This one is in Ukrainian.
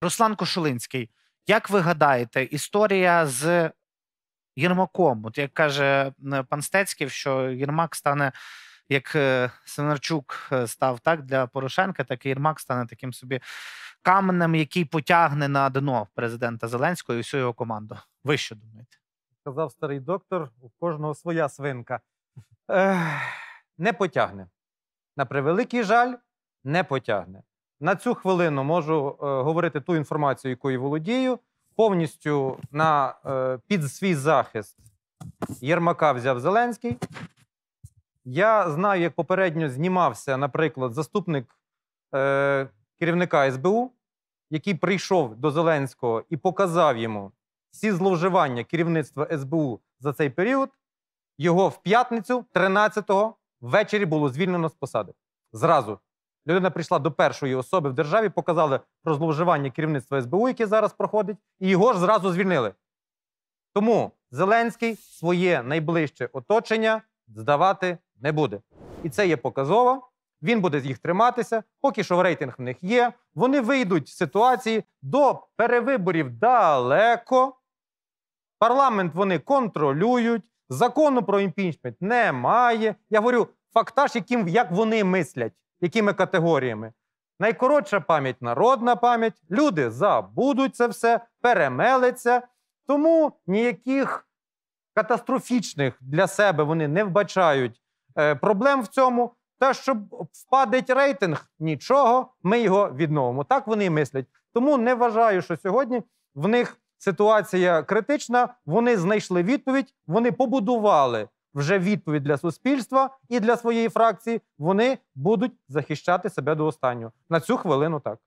Руслан Кошулинський, як ви гадаєте, історія з Єрмаком? От як каже пан Стецьків, що Єрмак стане. Як е, Сенарчук е, став так для Порошенка, так і Єрмак стане таким собі каменем, який потягне на дно президента Зеленського і всю його команду. Ви що думаєте? Сказав старий доктор, у кожного своя свинка. не потягне. На превеликий жаль, не потягне. На цю хвилину можу е, говорити ту інформацію, якою володію. Повністю на е, під свій захист Єрмака взяв Зеленський. Я знаю, як попередньо знімався, наприклад, заступник е, керівника СБУ, який прийшов до Зеленського і показав йому всі зловживання керівництва СБУ за цей період. Його в п'ятницю, 13-го, ввечері було звільнено з посади. Зразу. Людина прийшла до першої особи в державі, показали про зловживання керівництва СБУ, яке зараз проходить, і його ж зразу звільнили. Тому Зеленський своє найближче оточення здавати не буде. І це є показово. Він буде з їх триматися, поки що рейтинг в них є. Вони вийдуть з ситуації до перевиборів далеко. Парламент вони контролюють, закону про імпічмент немає. Я говорю фактаж, яким як вони мислять якими категоріями. Найкоротша пам'ять народна пам'ять, люди забудуть це все, перемелиться. Тому ніяких катастрофічних для себе вони не вбачають е, проблем в цьому. Те, що впадеть рейтинг, нічого, ми його відновимо. Так вони і мислять. Тому не вважаю, що сьогодні в них ситуація критична. Вони знайшли відповідь, вони побудували вже відповідь для суспільства і для своєї фракції. Вони будуть захищати себе до останнього на цю хвилину. Так.